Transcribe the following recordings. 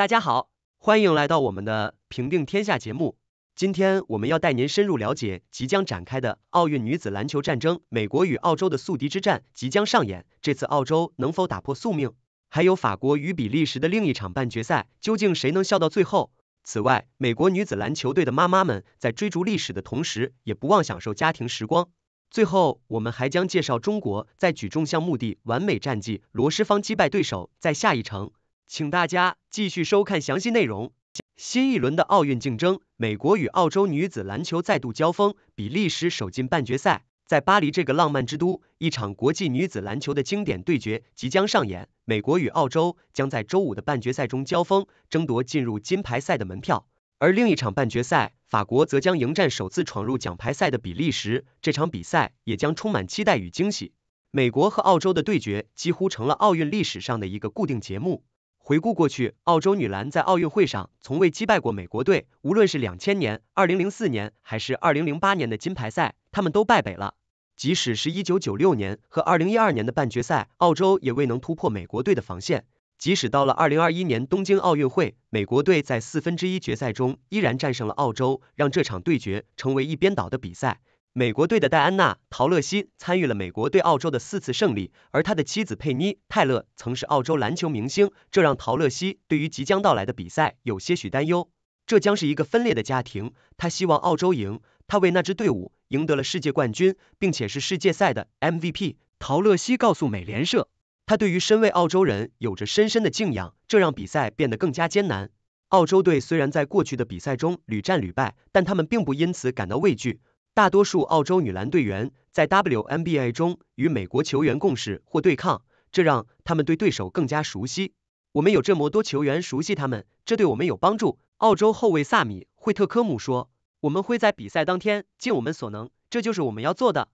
大家好，欢迎来到我们的《平定天下》节目。今天我们要带您深入了解即将展开的奥运女子篮球战争，美国与澳洲的宿敌之战即将上演。这次澳洲能否打破宿命？还有法国与比利时的另一场半决赛，究竟谁能笑到最后？此外，美国女子篮球队的妈妈们在追逐历史的同时，也不忘享受家庭时光。最后，我们还将介绍中国在举重项目的完美战绩，罗诗芳击败对手，在下一程。请大家继续收看详细内容。新一轮的奥运竞争，美国与澳洲女子篮球再度交锋，比利时首进半决赛。在巴黎这个浪漫之都，一场国际女子篮球的经典对决即将上演。美国与澳洲将在周五的半决赛中交锋，争夺进入金牌赛的门票。而另一场半决赛，法国则将迎战首次闯入奖牌赛的比利时，这场比赛也将充满期待与惊喜。美国和澳洲的对决几乎成了奥运历史上的一个固定节目。回顾过去，澳洲女篮在奥运会上从未击败过美国队。无论是两千年、二零零四年，还是二零零八年的金牌赛，他们都败北了。即使是一九九六年和二零一二年的半决赛，澳洲也未能突破美国队的防线。即使到了二零二一年东京奥运会，美国队在四分之一决赛中依然战胜了澳洲，让这场对决成为一边倒的比赛。美国队的戴安娜·陶乐西参与了美国对澳洲的四次胜利，而他的妻子佩妮·泰勒曾是澳洲篮球明星，这让陶乐西对于即将到来的比赛有些许担忧。这将是一个分裂的家庭，他希望澳洲赢。他为那支队伍赢得了世界冠军，并且是世界赛的 MVP。陶乐西告诉美联社，他对于身为澳洲人有着深深的敬仰，这让比赛变得更加艰难。澳洲队虽然在过去的比赛中屡战屡败，但他们并不因此感到畏惧。大多数澳洲女篮队员在 WNBA 中与美国球员共事或对抗，这让他们对对手更加熟悉。我们有这么多球员熟悉他们，这对我们有帮助。澳洲后卫萨米·惠特科姆说：“我们会在比赛当天尽我们所能，这就是我们要做的。”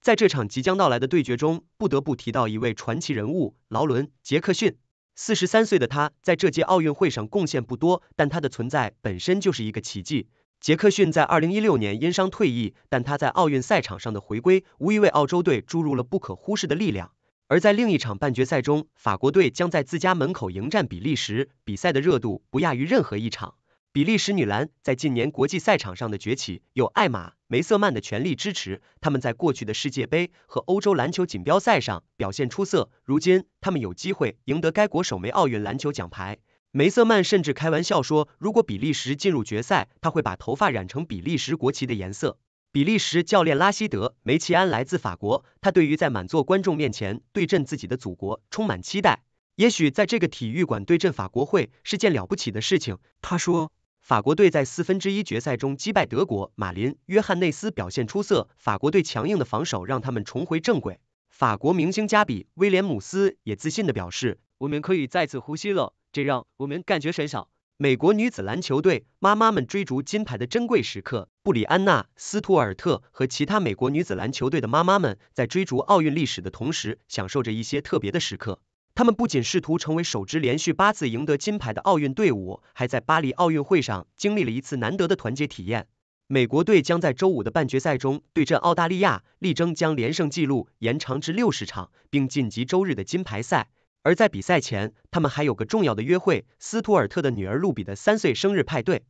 在这场即将到来的对决中，不得不提到一位传奇人物——劳伦·杰克逊。四十三岁的他在这届奥运会上贡献不多，但他的存在本身就是一个奇迹。杰克逊在二零一六年因伤退役，但他在奥运赛场上的回归无疑为澳洲队注入了不可忽视的力量。而在另一场半决赛中，法国队将在自家门口迎战比利时，比赛的热度不亚于任何一场。比利时女篮在近年国际赛场上的崛起，有艾玛·梅瑟曼的全力支持，他们在过去的世界杯和欧洲篮球锦标赛上表现出色。如今，他们有机会赢得该国首枚奥运篮球奖牌。梅瑟曼甚至开玩笑说，如果比利时进入决赛，他会把头发染成比利时国旗的颜色。比利时教练拉希德·梅奇安来自法国，他对于在满座观众面前对阵自己的祖国充满期待。也许在这个体育馆对阵法国会是件了不起的事情。他说，法国队在四分之一决赛中击败德国，马林、约翰内斯表现出色，法国队强硬的防守让他们重回正轨。法国明星加比·威廉姆斯也自信的表示，我们可以再次呼吸了。这让我们感觉神伤。美国女子篮球队妈妈们追逐金牌的珍贵时刻，布里安娜·斯图尔特和其他美国女子篮球队的妈妈们在追逐奥运历史的同时，享受着一些特别的时刻。她们不仅试图成为首支连续八次赢得金牌的奥运队伍，还在巴黎奥运会上经历了一次难得的团结体验。美国队将在周五的半决赛中对阵澳大利亚，力争将连胜纪录延长至六十场，并晋级周日的金牌赛。而在比赛前，他们还有个重要的约会——斯图尔特的女儿露比的三岁生日派对。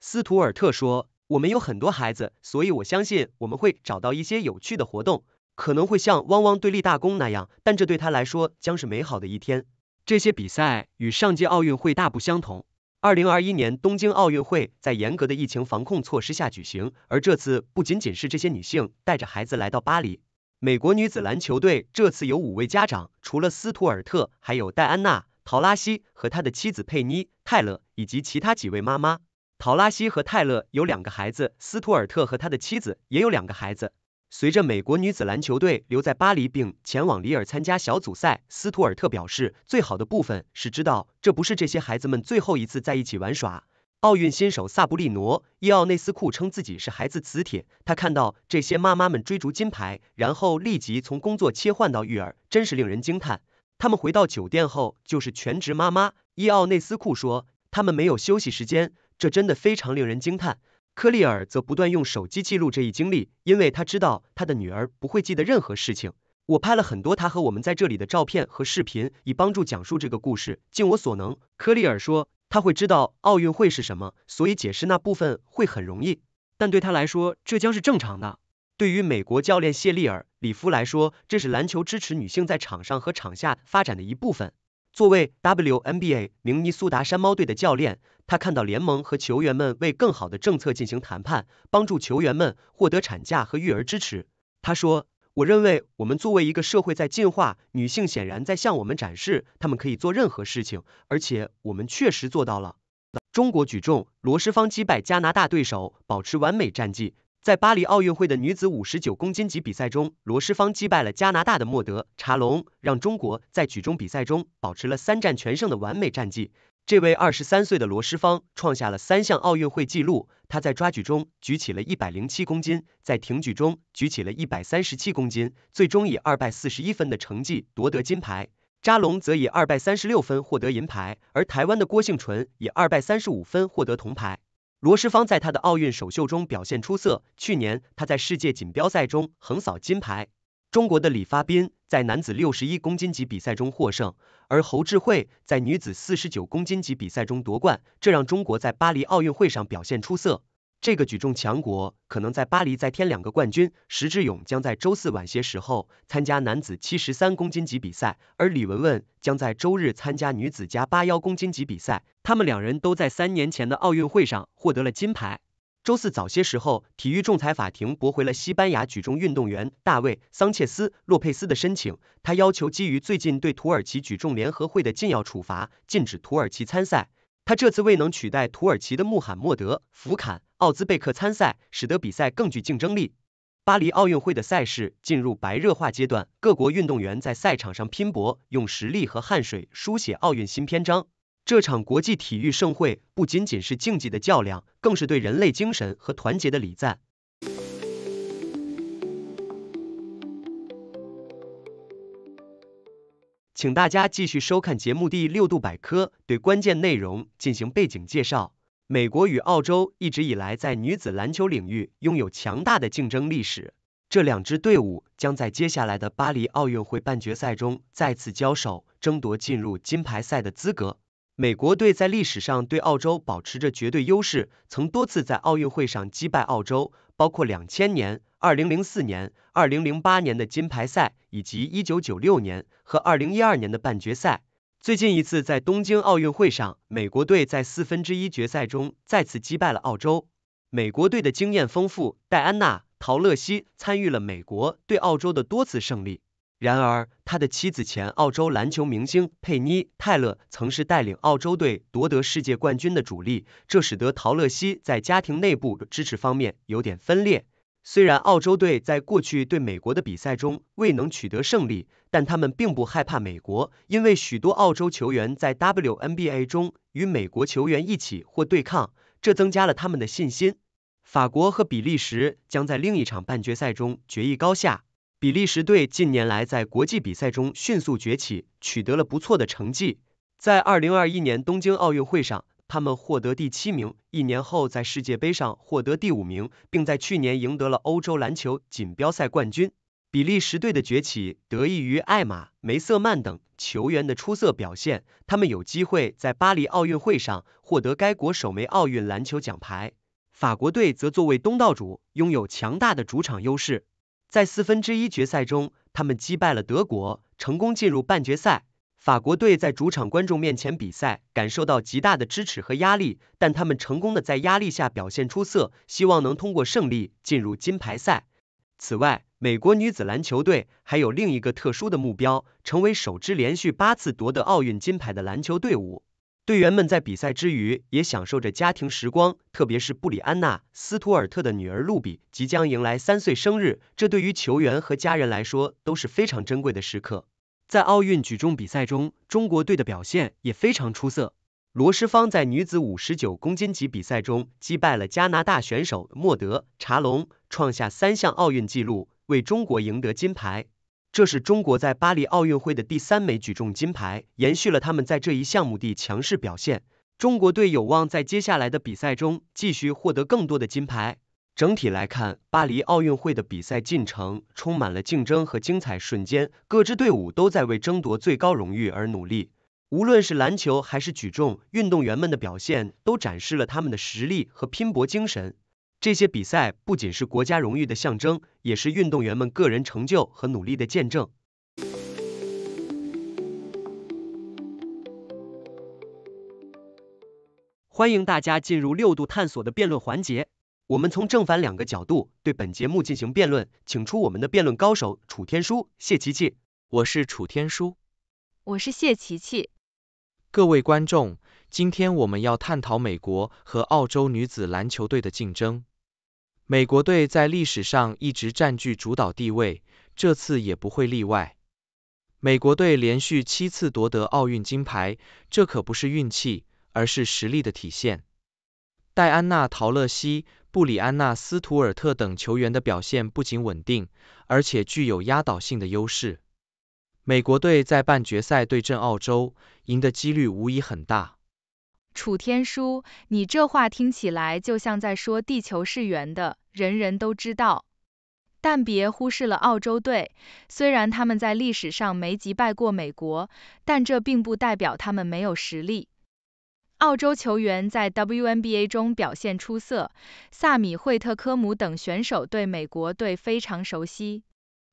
斯图尔特说：“我们有很多孩子，所以我相信我们会找到一些有趣的活动，可能会像汪汪队立大功那样。但这对他来说将是美好的一天。”这些比赛与上届奥运会大不相同。二零二一年东京奥运会在严格的疫情防控措施下举行，而这次不仅仅是这些女性带着孩子来到巴黎。美国女子篮球队这次有五位家长，除了斯图尔特，还有戴安娜、陶拉西和他的妻子佩妮·泰勒以及其他几位妈妈。陶拉西和泰勒有两个孩子，斯图尔特和他的妻子也有两个孩子。随着美国女子篮球队留在巴黎并前往里尔参加小组赛，斯图尔特表示，最好的部分是知道这不是这些孩子们最后一次在一起玩耍。奥运新手萨布利诺·伊奥内斯库称自己是孩子磁铁，他看到这些妈妈们追逐金牌，然后立即从工作切换到育儿，真是令人惊叹。他们回到酒店后就是全职妈妈，伊奥内斯库说，他们没有休息时间，这真的非常令人惊叹。科利尔则不断用手机记录这一经历，因为他知道他的女儿不会记得任何事情。我拍了很多他和我们在这里的照片和视频，以帮助讲述这个故事。尽我所能，科利尔说。他会知道奥运会是什么，所以解释那部分会很容易。但对他来说，这将是正常的。对于美国教练谢利尔·里夫来说，这是篮球支持女性在场上和场下发展的一部分。作为 WNBA 明尼苏达山猫队的教练，他看到联盟和球员们为更好的政策进行谈判，帮助球员们获得产假和育儿支持。他说。我认为，我们作为一个社会在进化，女性显然在向我们展示，她们可以做任何事情，而且我们确实做到了。中国举重罗诗芳击败加拿大对手，保持完美战绩。在巴黎奥运会的女子五十九公斤级比赛中，罗诗芳击败了加拿大的莫德查隆，让中国在举重比赛中保持了三战全胜的完美战绩。这位二十三岁的罗诗芳创下了三项奥运会纪录：她在抓举中举起了一百零七公斤，在挺举中举起了一百三十七公斤，最终以二百四十一分的成绩夺得金牌。查隆则以二百三十六分获得银牌，而台湾的郭幸纯以二百三十五分获得铜牌。罗诗芳在她的奥运首秀中表现出色。去年，她在世界锦标赛中横扫金牌。中国的李发斌在男子六十一公斤级比赛中获胜，而侯志慧在女子四十九公斤级比赛中夺冠，这让中国在巴黎奥运会上表现出色。这个举重强国可能在巴黎再添两个冠军。石智勇将在周四晚些时候参加男子七十三公斤级比赛，而李雯雯将在周日参加女子加八幺公斤级比赛。他们两人都在三年前的奥运会上获得了金牌。周四早些时候，体育仲裁法庭驳回了西班牙举重运动员大卫·桑切斯·洛佩斯的申请，他要求基于最近对土耳其举重联合会的禁药处罚，禁止土耳其参赛。他这次未能取代土耳其的穆罕默德·福坎·奥兹贝克参赛，使得比赛更具竞争力。巴黎奥运会的赛事进入白热化阶段，各国运动员在赛场上拼搏，用实力和汗水书写奥运新篇章。这场国际体育盛会不仅仅是竞技的较量，更是对人类精神和团结的礼赞。请大家继续收看节目第六度百科，对关键内容进行背景介绍。美国与澳洲一直以来在女子篮球领域拥有强大的竞争历史，这两支队伍将在接下来的巴黎奥运会半决赛中再次交手，争夺进入金牌赛的资格。美国队在历史上对澳洲保持着绝对优势，曾多次在奥运会上击败澳洲，包括两千年。二零零四年、二零零八年的金牌赛，以及一九九六年和二零一二年的半决赛。最近一次在东京奥运会上，美国队在四分之一决赛中再次击败了澳洲。美国队的经验丰富，戴安娜·陶乐西参与了美国对澳洲的多次胜利。然而，他的妻子前澳洲篮球明星佩妮·泰勒曾是带领澳洲队夺得世界冠军的主力，这使得陶乐西在家庭内部支持方面有点分裂。虽然澳洲队在过去对美国的比赛中未能取得胜利，但他们并不害怕美国，因为许多澳洲球员在 WNBA 中与美国球员一起或对抗，这增加了他们的信心。法国和比利时将在另一场半决赛中决一高下。比利时队近年来在国际比赛中迅速崛起，取得了不错的成绩，在二零二一年东京奥运会上。他们获得第七名，一年后在世界杯上获得第五名，并在去年赢得了欧洲篮球锦标赛冠军。比利时队的崛起得益于艾玛、梅瑟曼等球员的出色表现，他们有机会在巴黎奥运会上获得该国首枚奥运篮球奖牌。法国队则作为东道主，拥有强大的主场优势，在四分之一决赛中，他们击败了德国，成功进入半决赛。法国队在主场观众面前比赛，感受到极大的支持和压力，但他们成功的在压力下表现出色，希望能通过胜利进入金牌赛。此外，美国女子篮球队还有另一个特殊的目标，成为首支连续八次夺得奥运金牌的篮球队伍。队员们在比赛之余也享受着家庭时光，特别是布里安娜·斯图尔特的女儿露比即将迎来三岁生日，这对于球员和家人来说都是非常珍贵的时刻。在奥运举重比赛中，中国队的表现也非常出色。罗诗芳在女子五十九公斤级比赛中击败了加拿大选手莫德查隆，创下三项奥运纪录，为中国赢得金牌。这是中国在巴黎奥运会的第三枚举重金牌，延续了他们在这一项目的强势表现。中国队有望在接下来的比赛中继续获得更多的金牌。整体来看，巴黎奥运会的比赛进程充满了竞争和精彩瞬间，各支队伍都在为争夺最高荣誉而努力。无论是篮球还是举重，运动员们的表现都展示了他们的实力和拼搏精神。这些比赛不仅是国家荣誉的象征，也是运动员们个人成就和努力的见证。欢迎大家进入六度探索的辩论环节。我们从正反两个角度对本节目进行辩论，请出我们的辩论高手楚天舒、谢琪琪。我是楚天舒，我是谢琪琪。各位观众，今天我们要探讨美国和澳洲女子篮球队的竞争。美国队在历史上一直占据主导地位，这次也不会例外。美国队连续七次夺得奥运金牌，这可不是运气，而是实力的体现。戴安娜·陶乐西。布里安娜·斯图尔特等球员的表现不仅稳定，而且具有压倒性的优势。美国队在半决赛对阵澳洲，赢的几率无疑很大。楚天舒，你这话听起来就像在说地球是圆的，人人都知道。但别忽视了澳洲队，虽然他们在历史上没击败过美国，但这并不代表他们没有实力。澳洲球员在 WNBA 中表现出色，萨米·惠特科姆等选手对美国队非常熟悉。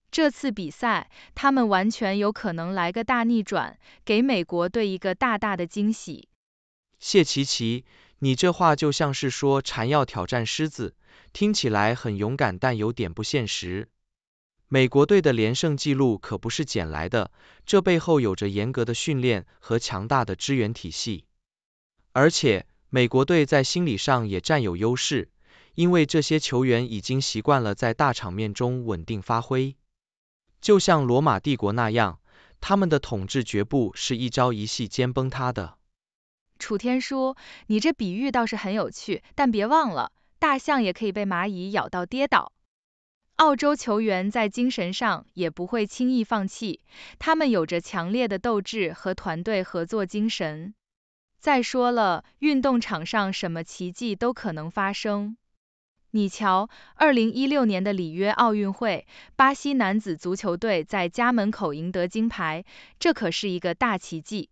这次比赛，他们完全有可能来个大逆转，给美国队一个大大的惊喜。谢琪琪，你这话就像是说蝉要挑战狮子，听起来很勇敢，但有点不现实。美国队的连胜记录可不是捡来的，这背后有着严格的训练和强大的支援体系。而且美国队在心理上也占有优势，因为这些球员已经习惯了在大场面中稳定发挥，就像罗马帝国那样，他们的统治绝不是一朝一夕间崩塌的。楚天舒，你这比喻倒是很有趣，但别忘了，大象也可以被蚂蚁咬到跌倒。澳洲球员在精神上也不会轻易放弃，他们有着强烈的斗志和团队合作精神。再说了，运动场上什么奇迹都可能发生。你瞧，二零一六年的里约奥运会，巴西男子足球队在家门口赢得金牌，这可是一个大奇迹。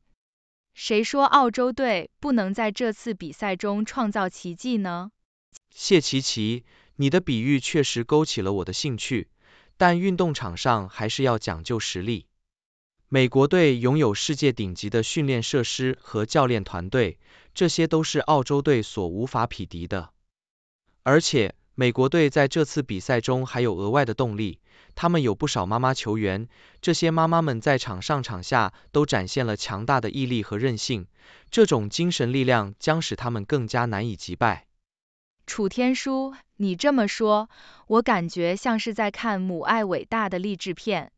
谁说澳洲队不能在这次比赛中创造奇迹呢？谢琪琪，你的比喻确实勾起了我的兴趣，但运动场上还是要讲究实力。美国队拥有世界顶级的训练设施和教练团队，这些都是澳洲队所无法匹敌的。而且，美国队在这次比赛中还有额外的动力，他们有不少妈妈球员，这些妈妈们在场上场下都展现了强大的毅力和韧性，这种精神力量将使他们更加难以击败。楚天舒，你这么说，我感觉像是在看母爱伟大的励志片。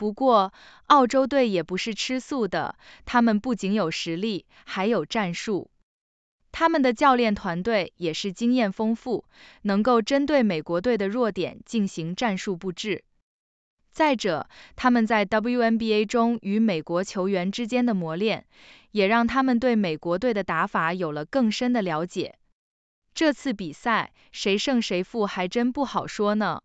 不过，澳洲队也不是吃素的，他们不仅有实力，还有战术。他们的教练团队也是经验丰富，能够针对美国队的弱点进行战术布置。再者，他们在 WNBA 中与美国球员之间的磨练，也让他们对美国队的打法有了更深的了解。这次比赛，谁胜谁负还真不好说呢。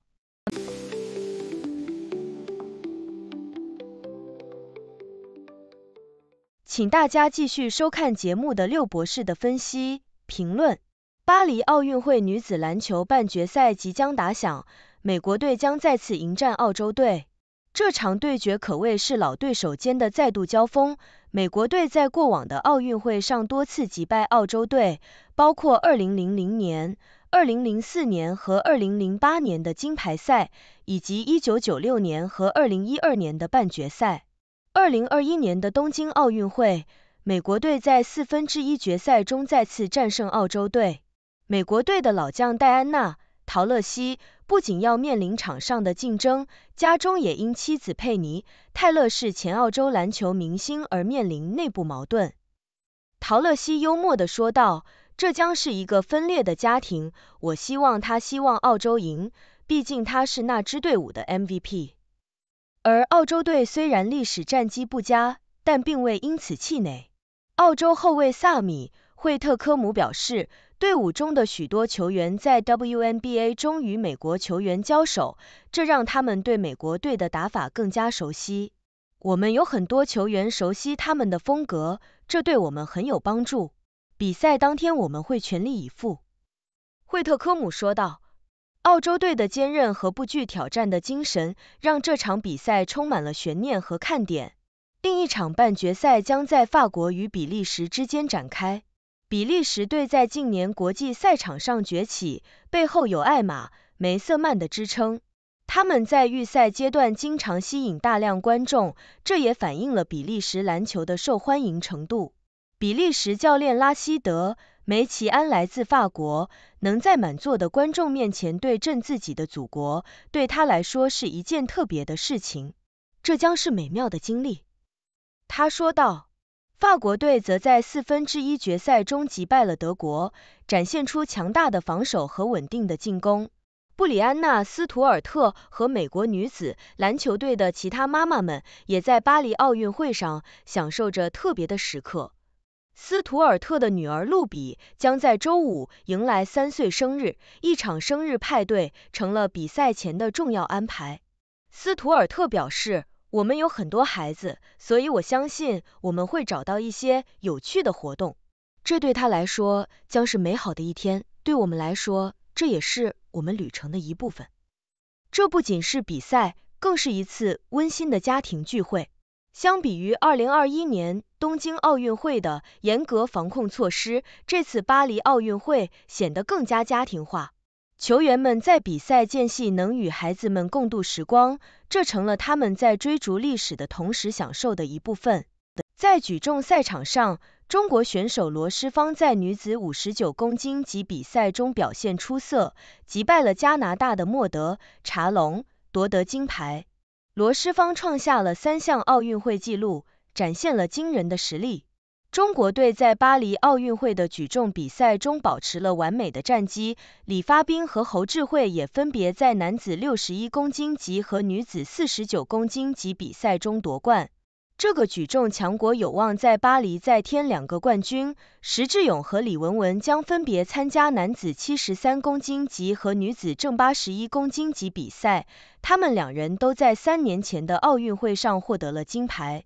请大家继续收看节目的六博士的分析评论。巴黎奥运会女子篮球半决赛即将打响，美国队将再次迎战澳洲队。这场对决可谓是老对手间的再度交锋。美国队在过往的奥运会上多次击败澳洲队，包括2000年、2004年和2008年的金牌赛，以及1996年和2012年的半决赛。二零二一年的东京奥运会，美国队在四分之一决赛中再次战胜澳洲队。美国队的老将戴安娜·陶乐西不仅要面临场上的竞争，家中也因妻子佩妮·泰勒是前澳洲篮球明星而面临内部矛盾。陶乐西幽默地说道：“这将是一个分裂的家庭，我希望他希望澳洲赢，毕竟他是那支队伍的 MVP。”而澳洲队虽然历史战绩不佳，但并未因此气馁。澳洲后卫萨米·惠特科姆表示，队伍中的许多球员在 WNBA 中与美国球员交手，这让他们对美国队的打法更加熟悉。我们有很多球员熟悉他们的风格，这对我们很有帮助。比赛当天我们会全力以赴，惠特科姆说道。澳洲队的坚韧和不惧挑战的精神，让这场比赛充满了悬念和看点。另一场半决赛将在法国与比利时之间展开。比利时队在近年国际赛场上崛起，背后有艾玛梅瑟曼的支撑。他们在预赛阶段经常吸引大量观众，这也反映了比利时篮球的受欢迎程度。比利时教练拉希德。梅奇安来自法国，能在满座的观众面前对阵自己的祖国，对他来说是一件特别的事情。这将是美妙的经历，他说道。法国队则在四分之一决赛中击败了德国，展现出强大的防守和稳定的进攻。布里安娜·斯图尔特和美国女子篮球队的其他妈妈们，也在巴黎奥运会上享受着特别的时刻。斯图尔特的女儿露比将在周五迎来三岁生日，一场生日派对成了比赛前的重要安排。斯图尔特表示：“我们有很多孩子，所以我相信我们会找到一些有趣的活动。这对他来说将是美好的一天，对我们来说这也是我们旅程的一部分。这不仅是比赛，更是一次温馨的家庭聚会。相比于2021年。”东京奥运会的严格防控措施，这次巴黎奥运会显得更加家庭化。球员们在比赛间隙能与孩子们共度时光，这成了他们在追逐历史的同时享受的一部分。在举重赛场上，中国选手罗诗芳在女子59公斤级比赛中表现出色，击败了加拿大的莫德·查隆，夺得金牌。罗诗芳创下了三项奥运会纪录。展现了惊人的实力。中国队在巴黎奥运会的举重比赛中保持了完美的战绩，李发兵和侯志慧也分别在男子六十一公斤级和女子四十九公斤级比赛中夺冠。这个举重强国有望在巴黎再添两个冠军。石智勇和李文文将分别参加男子七十三公斤级和女子正八十一公斤级比赛，他们两人都在三年前的奥运会上获得了金牌。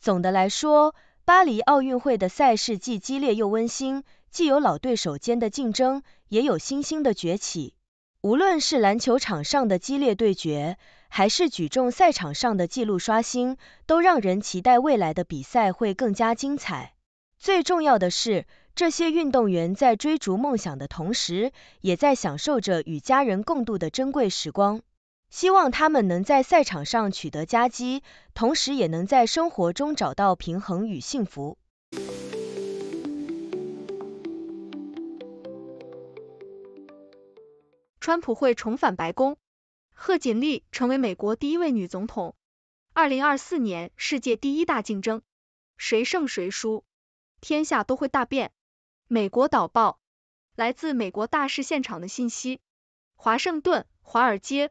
总的来说，巴黎奥运会的赛事既激烈又温馨，既有老对手间的竞争，也有新兴的崛起。无论是篮球场上的激烈对决，还是举重赛场上的纪录刷新，都让人期待未来的比赛会更加精彩。最重要的是，这些运动员在追逐梦想的同时，也在享受着与家人共度的珍贵时光。希望他们能在赛场上取得佳绩，同时也能在生活中找到平衡与幸福。川普会重返白宫，贺锦丽成为美国第一位女总统。二零二四年世界第一大竞争，谁胜谁输，天下都会大变。美国导报，来自美国大事现场的信息，华盛顿，华尔街。